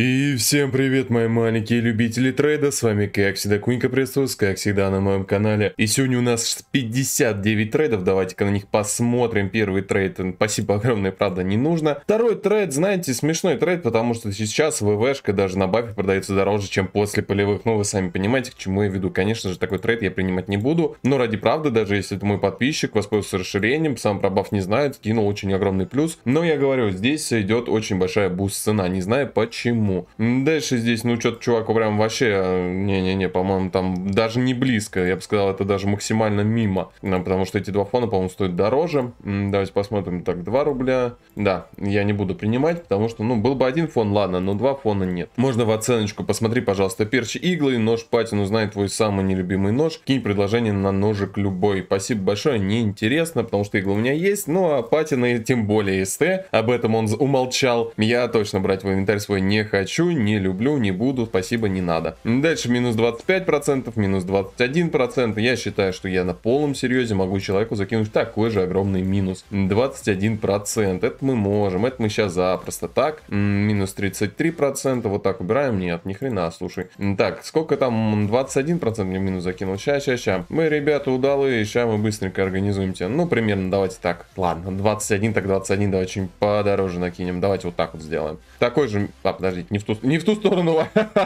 И всем привет, мои маленькие любители трейда, с вами как всегда Кунька Пресус, как всегда на моем канале. И сегодня у нас 59 трейдов, давайте-ка на них посмотрим. Первый трейд, спасибо огромное, правда, не нужно. Второй трейд, знаете, смешной трейд, потому что сейчас ВВшка даже на бафе продается дороже, чем после полевых. Ну, вы сами понимаете, к чему я веду. Конечно же, такой трейд я принимать не буду, но ради правды, даже если это мой подписчик, воспользовался расширением, сам про баф не знает, кинул очень огромный плюс. Но я говорю, здесь идет очень большая буст цена, не знаю почему уму. Дальше здесь, ну, что-то чуваку прям вообще, э, не-не-не, по-моему, там даже не близко, я бы сказал, это даже максимально мимо, потому что эти два фона, по-моему, стоят дороже. Давайте посмотрим, так, 2 рубля. Да, я не буду принимать, потому что, ну, был бы один фон, ладно, но два фона нет. Можно в оценочку, посмотри, пожалуйста, перч иглы, нож патин, узнает твой самый нелюбимый нож, кинь предложение на ножик любой. Спасибо большое, неинтересно, потому что иглы у меня есть, ну, а патины тем более СТ, об этом он умолчал. Я точно брать в инвентарь свой не хочу хочу, не люблю, не буду, спасибо, не надо. Дальше минус 25%, минус 21%. Я считаю, что я на полном серьезе могу человеку закинуть такой же огромный минус. 21%. Это мы можем, это мы сейчас запросто. Так, минус 33%. Вот так убираем? Нет, ни хрена, слушай. Так, сколько там? 21% мне минус закинул. Ща, ща, ща. Мы, ребята, удалые, ща мы быстренько организуем тебя. Ну, примерно, давайте так. Ладно, 21, так 21, давай что-нибудь подороже накинем. Давайте вот так вот сделаем. Такой же... А, подожди подождите, не в ту, не в ту сторону.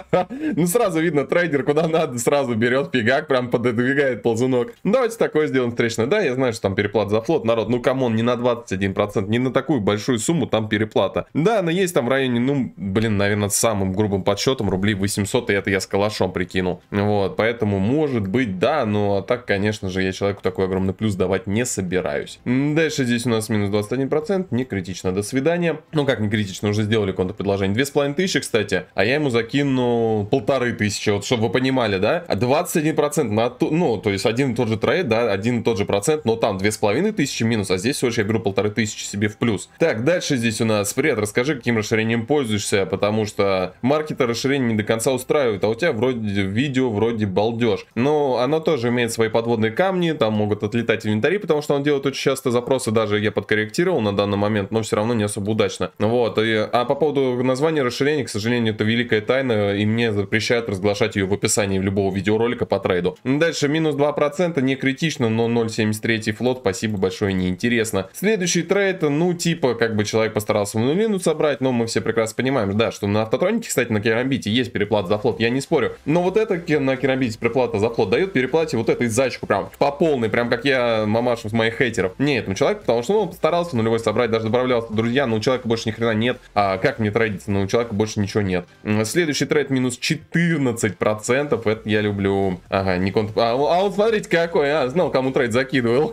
ну, сразу видно, трейдер куда надо, сразу берет пигак, прям пододвигает ползунок. Ну, давайте такое сделаем встречное. Да, я знаю, что там переплата за флот. Народ, ну, камон, не на 21%, не на такую большую сумму там переплата. Да, она есть там в районе, ну, блин, наверное, самым грубым подсчетом рублей 800, и это я с калашом прикинул. Вот, поэтому, может быть, да, но так, конечно же, я человеку такой огромный плюс давать не собираюсь. Дальше здесь у нас минус 21%, не критично, до свидания. Ну, как не критично, уже сделали контрпредложение. 2,5 тысячи, кстати, а я ему закину полторы тысячи, вот чтобы вы понимали, да? 21% а на ту, ну, то есть один и тот же трейд, да, один и тот же процент, но там две с половиной тысячи минус, а здесь всего лишь я беру полторы тысячи себе в плюс. Так, дальше здесь у нас, привет, расскажи, каким расширением пользуешься, потому что маркета расширение не до конца устраивает, а у тебя вроде видео, вроде балдеж. Но оно тоже имеет свои подводные камни, там могут отлетать инвентари, потому что он делает очень часто запросы, даже я подкорректировал на данный момент, но все равно не особо удачно. Вот, и, а по поводу названия расширения состоянии, к сожалению, это великая тайна, и мне запрещают разглашать ее в описании любого видеоролика по трейду. Дальше, минус 2%, не критично, но 0.73 флот, спасибо большое, неинтересно. Следующий трейд, ну, типа, как бы человек постарался в нулину собрать, но мы все прекрасно понимаем, да, что на автотронике, кстати, на керамбите есть переплата за флот, я не спорю. Но вот это на керамбите переплата за флот дает переплате вот этой зачку прям по полной, прям как я мамашу с моих хейтеров. Не этому человеку, потому что ну, он постарался нулевой собрать, даже добавлялся, друзья, но ну, у человека больше ни хрена нет. А как мне трейдиться? ну у человека больше ничего нет. Следующий трейд минус 14%, это я люблю. Ага, не контр... А, а вот смотрите какой, а, знал, кому трейд закидывал.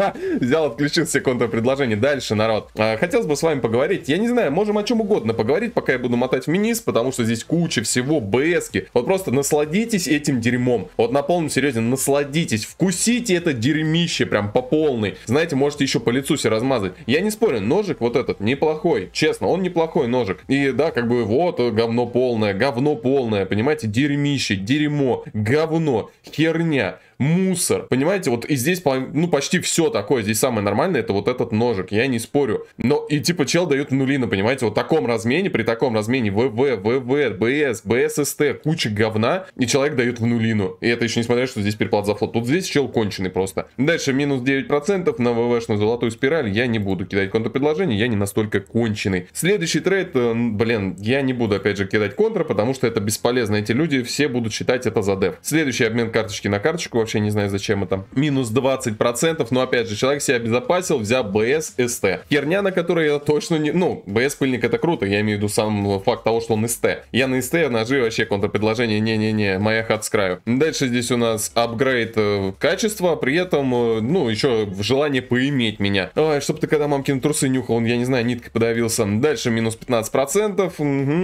Взял, отключил все контрпредложения. Дальше, народ. А, хотелось бы с вами поговорить, я не знаю, можем о чем угодно поговорить, пока я буду мотать вниз, потому что здесь куча всего, БСки. Вот просто насладитесь этим дерьмом. Вот на полном серьезе насладитесь, вкусите это дерьмище прям по полной. Знаете, можете еще по лицу себе размазать. Я не спорю, ножик вот этот неплохой, честно, он неплохой ножик. И да, как бы вот говно полное, говно полное, понимаете, дерьмище, дерьмо, говно, херня мусор. Понимаете, вот и здесь, ну, почти все такое. Здесь самое нормальное, это вот этот ножик, я не спорю. Но и типа чел дает нулина, понимаете, вот в таком размене, при таком размене ВВ, ВВ, БС, БССТ, куча говна, и человек дает в нулину. И это еще не смотря, что здесь переплат за флот. Тут здесь чел конченый просто. Дальше минус 9% на на золотую спираль я не буду кидать контрпредложение, я не настолько конченый. Следующий трейд, э, блин, я не буду опять же кидать контра, потому что это бесполезно. Эти люди все будут считать это за деф. Следующий обмен карточки на карточку вообще вообще не знаю, зачем это. Минус 20%, но опять же, человек себя обезопасил, взял БС, СТ. Херня, на которой я точно не... Ну, БС пыльник это круто, я имею в виду сам факт того, что он СТ. Я на СТ ножи вообще контрпредложение, не-не-не, моя хат с краю. Дальше здесь у нас апгрейд э, качества, при этом, э, ну, еще желание поиметь меня. Ой, чтоб ты когда мамкин трусы нюхал, он, я не знаю, ниткой подавился. Дальше минус 15%,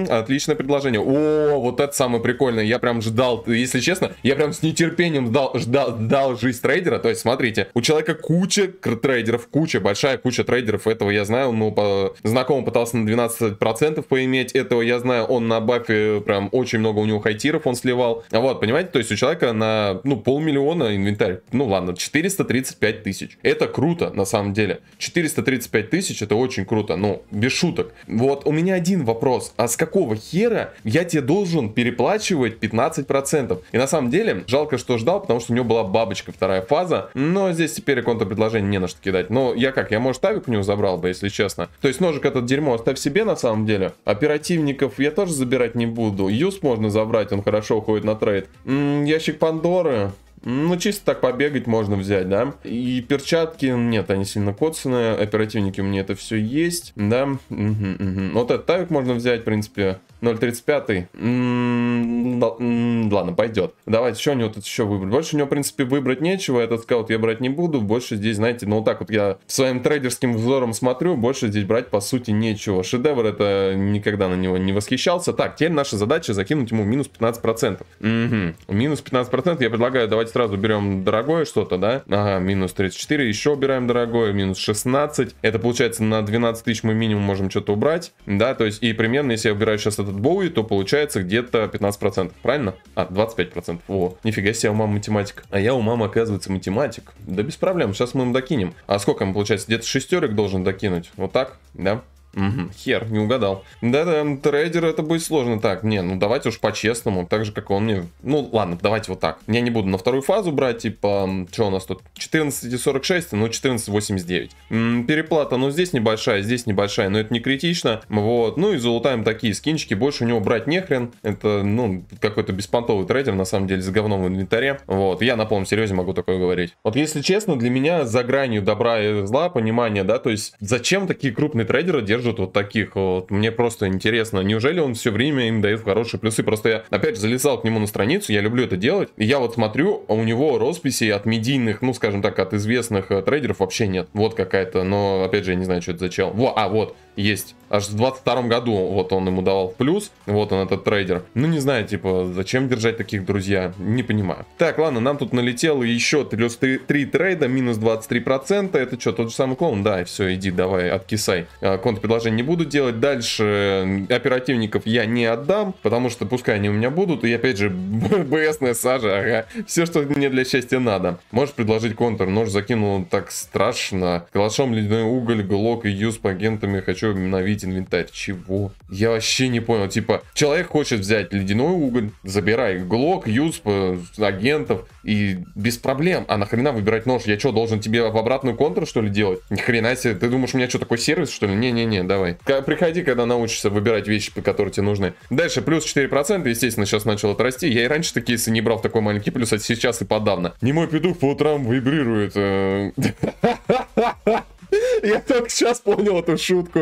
угу, отличное предложение. О, вот это самое прикольное, я прям ждал, если честно, я прям с нетерпением ждал, ждал дал, дал жизнь трейдера. То есть, смотрите, у человека куча трейдеров, куча, большая куча трейдеров. Этого я знаю, ну, по, знакомый пытался на 12% поиметь. Этого я знаю, он на бафе прям очень много у него хайтиров он сливал. а Вот, понимаете, то есть у человека на, ну, полмиллиона инвентарь. Ну, ладно, 435 тысяч. Это круто, на самом деле. 435 тысяч, это очень круто, ну, без шуток. Вот, у меня один вопрос. А с какого хера я тебе должен переплачивать 15%? И на самом деле, жалко, что ждал, потому что него была бабочка вторая фаза, но здесь теперь контрпредложение не на что кидать. Но ну, я как, я, может, тавик у него забрал бы, если честно. То есть ножик этот дерьмо оставь себе на самом деле. Оперативников я тоже забирать не буду. Юс можно забрать, он хорошо уходит на трейд. М -м, ящик Пандоры, ну, чисто так побегать можно взять, да. И перчатки, нет, они сильно коцанные. Оперативники у меня это все есть, да. Угу, угу. Вот этот тавик можно взять, в принципе. 0.35. ладно, пойдет. Давайте, еще у него тут еще выбрать? Больше у него, в принципе, выбрать нечего. Этот скаут я брать не буду. Больше здесь, знаете, ну вот так вот я своим трейдерским взором смотрю. Больше здесь брать, по сути, нечего. Шедевр это никогда на него не восхищался. Так, теперь наша задача закинуть ему минус 15%. Угу. Минус 15% я предлагаю, давайте сразу берем дорогое что-то, да? Ага, минус 34, еще убираем дорогое, минус 16. Это получается на 12 тысяч мы минимум можем что-то убрать, да? То есть и примерно, если я убираю сейчас этот Боуи, то получается где-то 15%, правильно? А, 25%. О, нифига себе, у мамы математик. А я у мамы, оказывается, математик. Да без проблем, сейчас мы им докинем. А сколько ему получается, где-то шестерок должен докинуть? Вот так, да? Угу, хер, не угадал. Да-да, трейдер это будет сложно. Так, не, ну давайте уж по-честному, так же, как он мне... Ну, ладно, давайте вот так. Я не буду на вторую фазу брать, типа, что у нас тут? 14,46, ну 14,89. Переплата, ну здесь небольшая, здесь небольшая, но это не критично. Вот, ну и золотаем такие скинчики, больше у него брать не хрен. Это, ну, какой-то беспонтовый трейдер, на самом деле, с говном в инвентаре. Вот, я на полном серьезе могу такое говорить. Вот если честно, для меня за гранью добра и зла понимание, да, то есть зачем такие крупные трейдеры держат держит вот таких вот. Мне просто интересно, неужели он все время им дает хорошие плюсы? Просто я, опять же, залезал к нему на страницу, я люблю это делать. И я вот смотрю, а у него росписи от медийных, ну, скажем так, от известных э, трейдеров вообще нет. Вот какая-то, но, опять же, я не знаю, что это за чел. Во, а, вот, есть. Аж в 22 году вот он ему давал плюс, вот он этот трейдер. Ну не знаю, типа, зачем держать таких друзья, не понимаю. Так, ладно, нам тут налетело еще плюс 3, 3 трейда, минус 23%, это что, тот же самый Клон? Да, все, иди, давай, откисай. А, Контрпредложение не буду делать, дальше оперативников я не отдам, потому что пускай они у меня будут, и опять же, БСная сажа, ага, все, что мне для счастья надо. Можешь предложить контр, нож закинул так страшно, калашом ледяной уголь, глок и юз по агентами, хочу еще обновить инвентарь. Чего? Я вообще не понял. Типа, человек хочет взять ледяной уголь, забирай глок, юз, э, агентов и без проблем. А нахрена выбирать нож? Я что, должен тебе в обратную контру, что ли, делать? Ни хрена себе. Ты думаешь, у меня что, такой сервис, что ли? Не-не-не, давай. К приходи, когда научишься выбирать вещи, по которым тебе нужны. Дальше, плюс 4%, естественно, сейчас начал расти. Я и раньше такие если не брал в такой маленький плюс, а сейчас и подавно. Не мой петух по утрам вибрирует. Э. Я только сейчас понял эту шутку.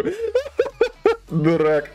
Дурак.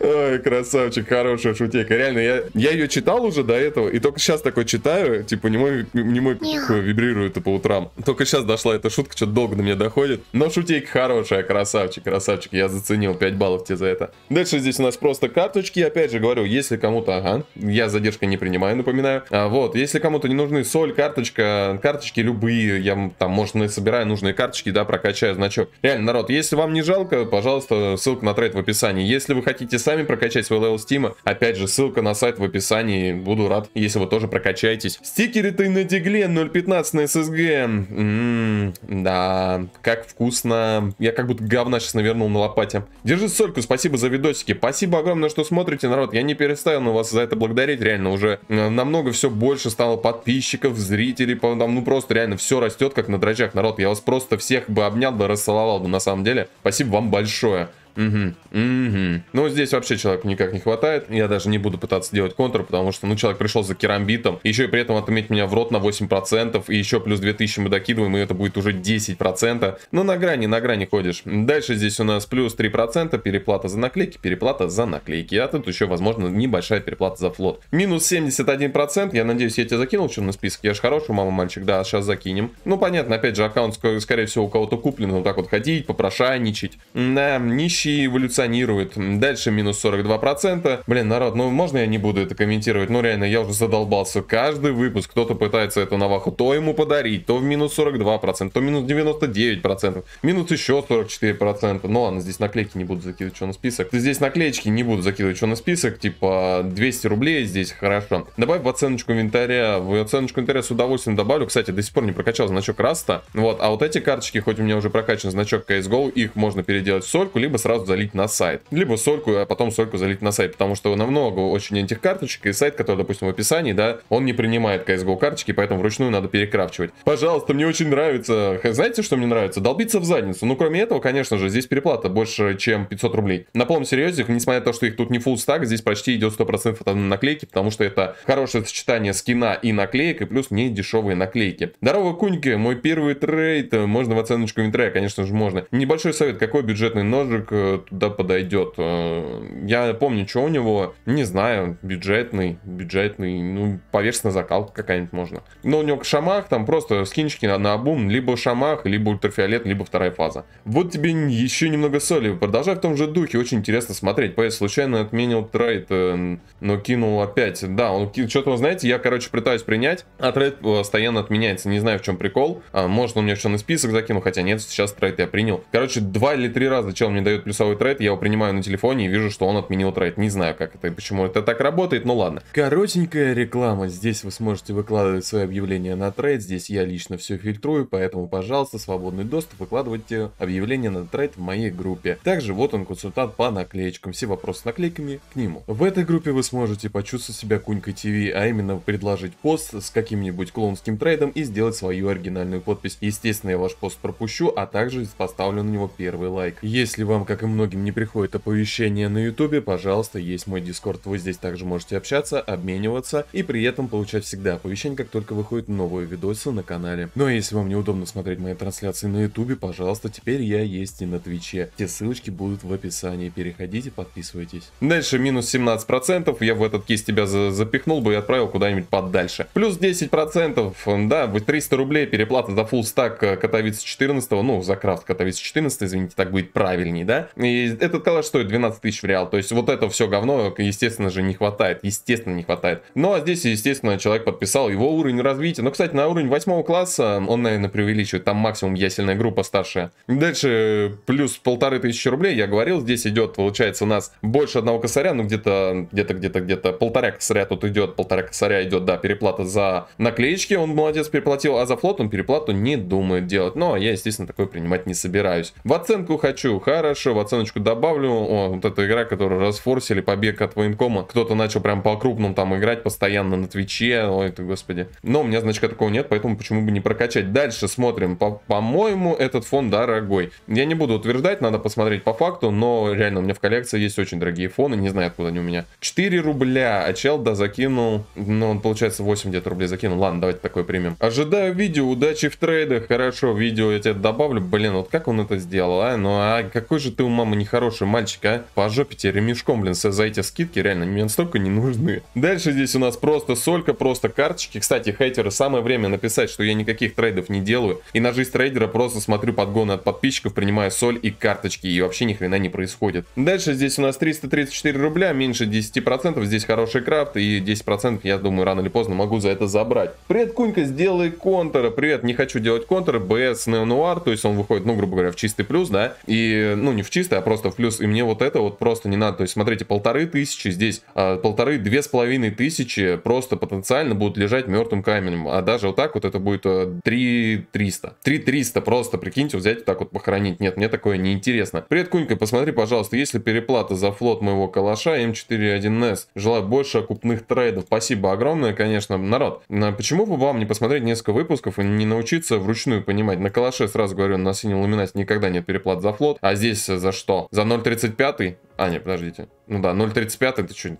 Ой, красавчик, хорошая шутейка. Реально, я, я ее читал уже до этого, и только сейчас такой читаю, типа, не мой, не мой вибрирует по утрам. Только сейчас дошла эта шутка, что-то долго до меня доходит. Но шутейка хорошая, красавчик, красавчик. Я заценил 5 баллов тебе за это. Дальше здесь у нас просто карточки. Опять же говорю, если кому-то, ага, я задержка не принимаю, напоминаю. А вот, если кому-то не нужны соль, карточка, карточки любые, я там, может, собираю нужные карточки, да, прокачаю значок. Реально, народ, если вам не жалко, пожалуйста, ссылка на трейд сайт в описании. Если вы хотите сами прокачать свой левел стима, опять же, ссылка на сайт в описании. Буду рад, если вы тоже прокачаетесь. Стикеры ты на дигле 0.15 на SSG. Ммм, да, как вкусно. Я как будто говна сейчас навернул на лопате. Держи сольку, спасибо за видосики. Спасибо огромное, что смотрите, народ. Я не перестану вас за это благодарить, реально. Уже э, намного все больше стало подписчиков, зрителей, там, ну просто реально все растет, как на дрожжах, народ. Я вас просто всех бы обнял, бы, рассылал бы на самом деле. Спасибо вам большое. Угу, угу. Ну, здесь вообще человеку никак не хватает. Я даже не буду пытаться делать контр, потому что, ну, человек пришел за керамбитом. Еще и при этом отметь меня в рот на 8%. И еще плюс 2000 мы докидываем, и это будет уже 10%. Ну, на грани, на грани ходишь. Дальше здесь у нас плюс 3%. Переплата за наклейки, переплата за наклейки. А тут еще, возможно, небольшая переплата за флот. Минус 71%. Я надеюсь, я тебя закинул черный список. Я же хороший, мама, мальчик. Да, сейчас закинем. Ну, понятно, опять же, аккаунт, скорее всего, у кого-то куплен. Вот так вот ходить, попрошайничать. Да, нищий вещи эволюционируют. Дальше минус 42%. Блин, народ, ну можно я не буду это комментировать? Ну реально, я уже задолбался. Каждый выпуск кто-то пытается эту наваху то ему подарить, то в минус 42%, то минус 99%, минус еще 44%. Ну ладно, здесь наклейки не буду закидывать, что на список. Здесь наклеечки не буду закидывать, что на список. Типа 200 рублей здесь, хорошо. Добавь в оценочку инвентаря. В оценочку инвентаря с удовольствием добавлю. Кстати, до сих пор не прокачал значок Раста. Вот, а вот эти карточки, хоть у меня уже прокачан значок CSGO, их можно переделать в сольку, либо сразу сразу залить на сайт. Либо сольку, а потом сольку залить на сайт, потому что намного очень этих карточек, и сайт, который, допустим, в описании, да, он не принимает CSGO карточки, поэтому вручную надо перекрафчивать. Пожалуйста, мне очень нравится, знаете, что мне нравится? Долбиться в задницу. Ну, кроме этого, конечно же, здесь переплата больше, чем 500 рублей. На полном серьезе, несмотря на то, что их тут не full stack, здесь почти идет 100% от наклейки, потому что это хорошее сочетание скина и наклеек, и плюс не дешевые наклейки. Здорово, Куньки, мой первый трейд, э, можно в оценочку винтрея, конечно же, можно. Небольшой совет, какой бюджетный ножик э, туда подойдет. Э, я помню, что у него, не знаю, бюджетный, бюджетный, ну, поверхностная закалка какая-нибудь можно. Но у него шамах, там просто скинчики на, на обум, либо шамах, либо ультрафиолет, либо вторая фаза. Вот тебе еще немного соли. Продолжай в том же духе, очень интересно смотреть. Поэт случайно отменил трейд, э, но кинул опять. Да, он что-то, вы знаете, я, короче, пытаюсь принять, а трейд э, постоянно отменяется. Не знаю, в чем прикол. А, может, он мне в черный список закинул, хотя нет, сейчас трейд я принял. Короче, два или три раза чел мне дает плюсовой трейд, я его принимаю на телефоне и вижу, что он отменил трейд. Не знаю, как это и почему это так работает, но ладно. Коротенькая реклама. Здесь вы сможете выкладывать свои объявления на трейд. Здесь я лично все фильтрую, поэтому, пожалуйста, свободный доступ. Выкладывайте объявления на трейд в моей группе. Также вот он консультант по наклеечкам. Все вопросы с наклейками к нему. В этой группе вы сможете почувствовать себя Кунькой ТВ, а именно предложить пост с каким-нибудь клоунским трейдом и сделать свою оригинальную подпись. Естественно, я ваш пост пропущу, а также поставлю на него первый лайк. Если вам как и многим не приходит оповещение на ютубе, пожалуйста, есть мой дискорд, вы здесь также можете общаться, обмениваться и при этом получать всегда оповещение, как только выходит новые видосы на канале. Ну а если вам неудобно смотреть мои трансляции на ютубе, пожалуйста, теперь я есть и на твиче. Все ссылочки будут в описании, переходите, подписывайтесь. Дальше минус 17%, я в этот кейс тебя за запихнул бы и отправил куда-нибудь подальше. Плюс 10%, да, 300 рублей переплата за full стак Катавица 14, ну за крафт Катавица 14, извините, так будет правильнее, да? И этот калаш стоит 12 тысяч в реал. То есть вот это все говно, естественно же, не хватает. Естественно, не хватает. Ну а здесь, естественно, человек подписал его уровень развития. Но, ну, кстати, на уровень 8 класса он, наверное, преувеличивает. Там максимум ясельная группа старшая. Дальше плюс полторы тысячи рублей. Я говорил, здесь идет, получается, у нас больше одного косаря. Ну где-то, где-то, где-то, где-то полтора косаря тут идет. Полтора косаря идет, да, переплата за наклеечки. Он молодец переплатил. А за флот он переплату не думает делать. Но ну, а я, естественно, такое принимать не собираюсь. В оценку хочу. Хорошо в оценочку добавлю, о, вот эта игра, которую расфорсили, побег от военкома, кто-то начал прям по-крупному там играть постоянно на Твиче, ой ты господи. Но у меня значка такого нет, поэтому почему бы не прокачать. Дальше смотрим, по-моему, -по этот фон дорогой. Я не буду утверждать, надо посмотреть по факту, но реально у меня в коллекции есть очень дорогие фоны, не знаю откуда они у меня. 4 рубля, а чел, да, закинул, ну он получается 8 где-то рублей закинул, ладно, давайте такой примем. Ожидаю видео, удачи в трейдах, хорошо, видео я тебе добавлю, блин, вот как он это сделал, а? Ну а какой же ты ты у мамы нехороший мальчик, а? По жопе тебе ремешком, блин, за эти скидки, реально, мне настолько не нужны. Дальше здесь у нас просто солька, просто карточки. Кстати, хейтеры, самое время написать, что я никаких трейдов не делаю. И на жизнь трейдера просто смотрю подгоны от подписчиков, принимаю соль и карточки, и вообще ни хрена не происходит. Дальше здесь у нас 334 рубля, меньше 10%, здесь хороший крафт, и 10% я думаю, рано или поздно могу за это забрать. Привет, Кунька, сделай контуры. Привет, не хочу делать контуры, БС Неонуар, то есть он выходит, ну, грубо говоря, в чистый плюс, да, и, ну, не в чистое, а просто в плюс. И мне вот это вот просто не надо. То есть, смотрите, полторы тысячи здесь, а, полторы, две с половиной тысячи просто потенциально будут лежать мертвым каменем. А даже вот так вот это будет 3 300. 3 300 просто, прикиньте, взять вот так вот похоронить. Нет, мне такое неинтересно. Привет, Кунька, посмотри, пожалуйста, есть ли переплата за флот моего калаша М41С? Желаю больше окупных трейдов. Спасибо огромное, конечно, народ. А почему бы вам не посмотреть несколько выпусков и не научиться вручную понимать? На калаше, сразу говорю, на синем ламинате никогда нет переплат за флот, а здесь за что? За 0.35? А, нет, подождите. Ну да, 0.35 это что?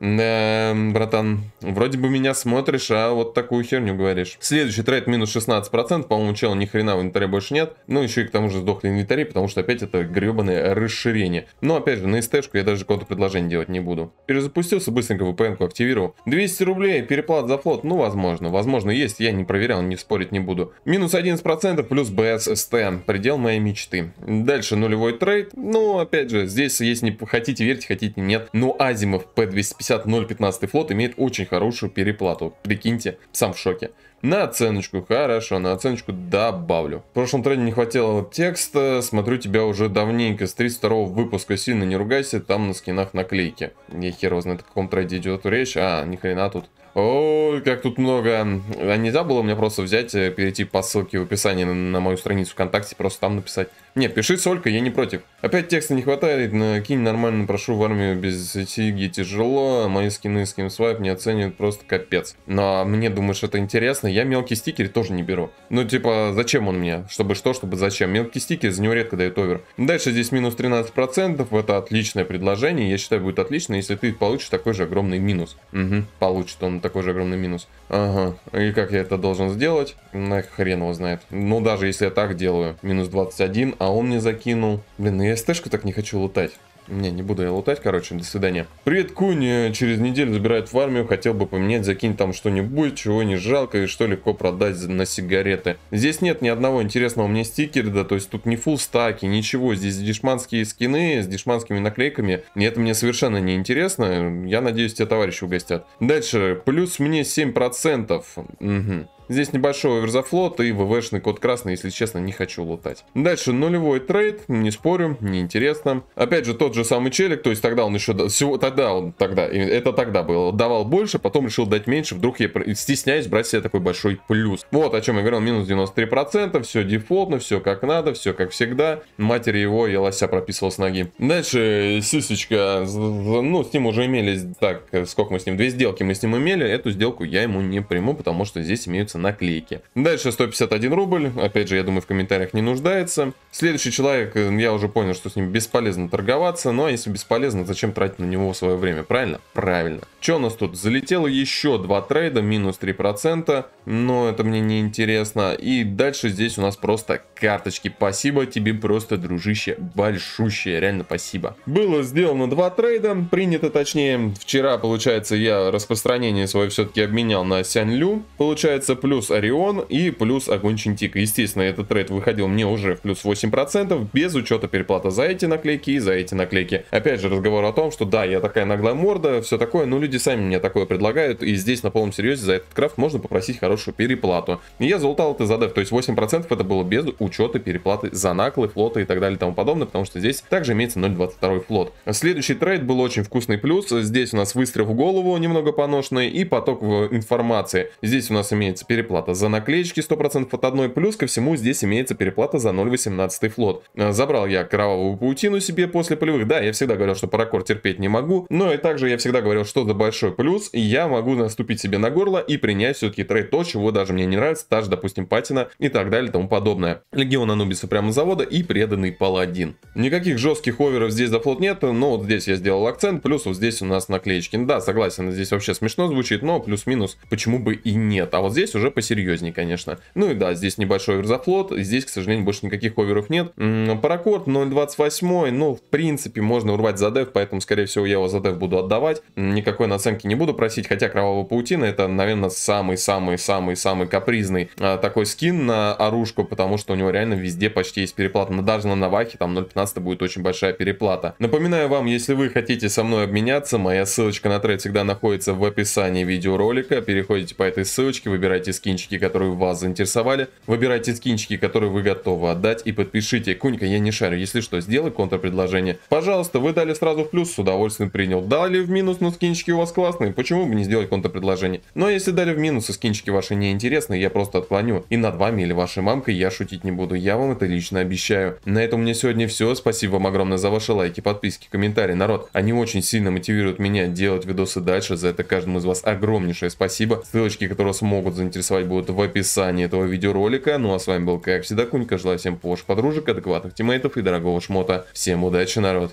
Да, братан, вроде бы меня смотришь, а вот такую херню говоришь. Следующий трейд минус 16%, по-моему, чел ни хрена в инвентаре больше нет. Ну, еще и к тому же сдохли инвентари, потому что опять это гребаное расширение. Но, опять же, на ст я даже какое-то предложение делать не буду. Перезапустился, быстренько VPN-ку активировал. 200 рублей, переплат за флот, ну, возможно. Возможно, есть, я не проверял, не спорить не буду. Минус 11% плюс БССТ, предел моей мечты. Дальше нулевой трейд, ну, опять же, здесь, если не хотите верьте, хотите нет. Ну, Азимов P250 50-015 флот имеет очень хорошую переплату. Прикиньте, сам в шоке. На оценочку, хорошо, на оценочку добавлю. В прошлом тренде не хватило текста, смотрю тебя уже давненько, с 32 выпуска, сильно не ругайся, там на скинах наклейки. Я хер знает, о каком тренде идет речь, а, ни хрена тут. Ой, как тут много. А нельзя было мне просто взять, э, перейти по ссылке в описании на, на мою страницу ВКонтакте, просто там написать. Не, пиши Солька, я не против. Опять текста не хватает, кинь нормально, прошу в армию без сиги тяжело, мои скины с кем свайп не оценивают, просто капец. Но мне, думаешь, это интересно, я мелкие стикеры тоже не беру. Ну, типа, зачем он мне? Чтобы что, чтобы зачем? Мелкие стикеры за него редко дают овер. Дальше здесь минус 13%, это отличное предложение, я считаю, будет отлично, если ты получишь такой же огромный минус. Угу, получит он такой же огромный минус. Ага, и как я это должен сделать? нахрен его знает. Ну, даже если я так делаю, минус 21, а он мне закинул. Блин, ну я СТшку так не хочу лутать. Не, не буду я лутать, короче, до свидания. Привет, Кунь, через неделю забирают в армию, хотел бы поменять, закинь там что-нибудь, чего не жалко и что легко продать на сигареты. Здесь нет ни одного интересного мне стикера, да, то есть тут не фул стаки, ничего, здесь дешманские скины с дешманскими наклейками, и это мне совершенно не интересно, я надеюсь, тебя товарищи угостят. Дальше, плюс мне 7%, угу. Здесь небольшой оверзафлот и ВВшный код красный, если честно, не хочу лутать. Дальше нулевой трейд, не спорю, неинтересно. Опять же, тот же самый челик, то есть тогда он еще... Всего, тогда он, тогда, это тогда было, давал больше, потом решил дать меньше, вдруг я стесняюсь брать себе такой большой плюс. Вот о чем я говорил, минус 93%, все дефолтно, все как надо, все как всегда. Матери его, я лося прописывал с ноги. Дальше э, сисечка, ну, с ним уже имелись, так, э, сколько мы с ним, две сделки мы с ним имели, эту сделку я ему не приму, потому что здесь имеются наклейки. Дальше 151 рубль. Опять же, я думаю, в комментариях не нуждается. Следующий человек, э, я уже понял, что с ним бесполезно торговаться. Но если бесполезно, зачем тратить на него свое время? Правильно? Правильно. Что у нас тут? Залетело еще два трейда, минус 3%. Но это мне не интересно. И дальше здесь у нас просто карточки. Спасибо тебе просто, дружище, большущее. Реально спасибо. Было сделано два трейда. Принято, точнее, вчера, получается, я распространение свое все-таки обменял на Сянь Лю. Получается, плюс плюс Орион и плюс Огонь Чинтика. Естественно, этот трейд выходил мне уже в плюс 8%, без учета переплата за эти наклейки и за эти наклейки. Опять же, разговор о том, что да, я такая наглая морда, все такое, но люди сами мне такое предлагают, и здесь на полном серьезе за этот крафт можно попросить хорошую переплату. И я залутал это задав, то есть 8% это было без учета переплаты за наклы, флоты и так далее и тому подобное, потому что здесь также имеется 0.22 флот. Следующий трейд был очень вкусный плюс, здесь у нас выстрел в голову немного поношенный и поток информации. Здесь у нас имеется переплата переплата за наклеечки 100% от одной, плюс ко всему здесь имеется переплата за 0.18 флот. Э, забрал я кровавую паутину себе после полевых, да, я всегда говорил, что паракор терпеть не могу, но и также я всегда говорил, что за большой плюс я могу наступить себе на горло и принять все-таки трейд то, чего даже мне не нравится, та же, допустим, патина и так далее и тому подобное. Легион Анубиса прямо с завода и преданный паладин. Никаких жестких оверов здесь за флот нет, но вот здесь я сделал акцент, плюс вот здесь у нас наклеечки. Да, согласен, здесь вообще смешно звучит, но плюс-минус почему бы и нет. А вот здесь уже уже посерьезнее, конечно. Ну и да, здесь небольшой оверзафлот, здесь, к сожалению, больше никаких оверов нет. Паракорд 0.28, ну, в принципе, можно урвать за деф, поэтому, скорее всего, я его за деф буду отдавать. Никакой наценки не буду просить, хотя Кровавая Паутина это, наверное, самый-самый-самый-самый капризный а, такой скин на оружку, потому что у него реально везде почти есть переплата. Но ну, даже на Навахе там 0.15 будет очень большая переплата. Напоминаю вам, если вы хотите со мной обменяться, моя ссылочка на трейд всегда находится в описании видеоролика. Переходите по этой ссылочке, выбирайте Выбирайте скинчики, которые вас заинтересовали. Выбирайте скинчики, которые вы готовы отдать. И подпишите. Кунька, я не шарю. Если что, сделай контрпредложение. Пожалуйста, вы дали сразу в плюс, с удовольствием принял. Дали в минус, но скинчики у вас классные. Почему бы не сделать контрпредложение? Но если дали в минус, и скинчики ваши неинтересные, я просто отклоню. И над вами или вашей мамкой я шутить не буду. Я вам это лично обещаю. На этом у меня сегодня все. Спасибо вам огромное за ваши лайки, подписки, комментарии. Народ, они очень сильно мотивируют меня делать видосы дальше. За это каждому из вас огромнейшее спасибо. Ссылочки, которые смогут заинтересовать рисовать будут в описании этого видеоролика. Ну а с вами был, как всегда, Кунька. Желаю всем пош подружек, адекватных тиммейтов и дорогого шмота. Всем удачи, народ!